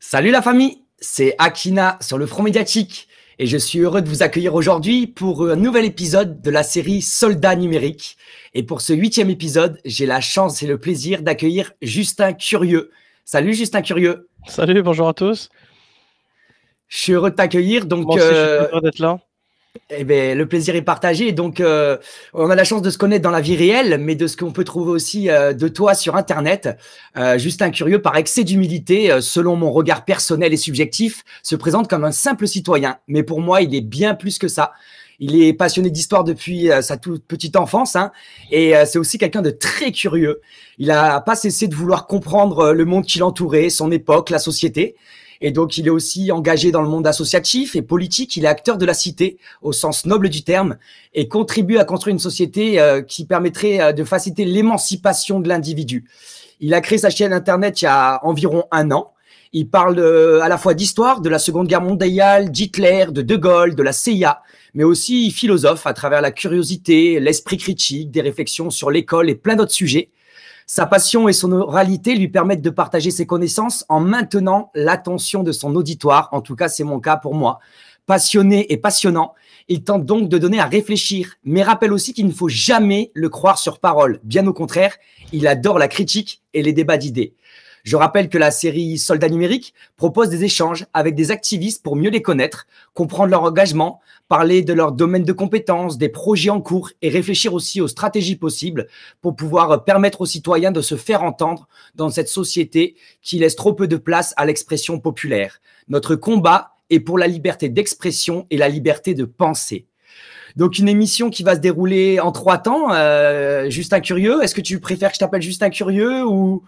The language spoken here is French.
Salut la famille, c'est Akina sur le front médiatique et je suis heureux de vous accueillir aujourd'hui pour un nouvel épisode de la série Soldats numériques. Et pour ce huitième épisode, j'ai la chance et le plaisir d'accueillir Justin Curieux. Salut Justin Curieux. Salut, bonjour à tous. Je suis heureux de t'accueillir. Donc, suis euh... d'être là. Eh bien, le plaisir est partagé. Donc, euh, on a la chance de se connaître dans la vie réelle, mais de ce qu'on peut trouver aussi euh, de toi sur Internet. Euh, Justin juste curieux, par excès d'humilité, selon mon regard personnel et subjectif, se présente comme un simple citoyen. Mais pour moi, il est bien plus que ça. Il est passionné d'histoire depuis sa toute petite enfance hein. et c'est aussi quelqu'un de très curieux. Il n'a pas cessé de vouloir comprendre le monde qui l'entourait, son époque, la société. Et donc, il est aussi engagé dans le monde associatif et politique. Il est acteur de la cité au sens noble du terme et contribue à construire une société euh, qui permettrait euh, de faciliter l'émancipation de l'individu. Il a créé sa chaîne Internet il y a environ un an. Il parle euh, à la fois d'histoire, de la Seconde Guerre mondiale, d'Hitler, de De Gaulle, de la CIA, mais aussi philosophe à travers la curiosité, l'esprit critique, des réflexions sur l'école et plein d'autres sujets. Sa passion et son oralité lui permettent de partager ses connaissances en maintenant l'attention de son auditoire. En tout cas, c'est mon cas pour moi. Passionné et passionnant, il tente donc de donner à réfléchir, mais rappelle aussi qu'il ne faut jamais le croire sur parole. Bien au contraire, il adore la critique et les débats d'idées. Je rappelle que la série Soldats numériques propose des échanges avec des activistes pour mieux les connaître, comprendre leur engagement, parler de leur domaine de compétences, des projets en cours et réfléchir aussi aux stratégies possibles pour pouvoir permettre aux citoyens de se faire entendre dans cette société qui laisse trop peu de place à l'expression populaire. Notre combat est pour la liberté d'expression et la liberté de penser. Donc une émission qui va se dérouler en trois temps. Euh, curieux. Est-ce que tu préfères que je t'appelle Justin curieux ou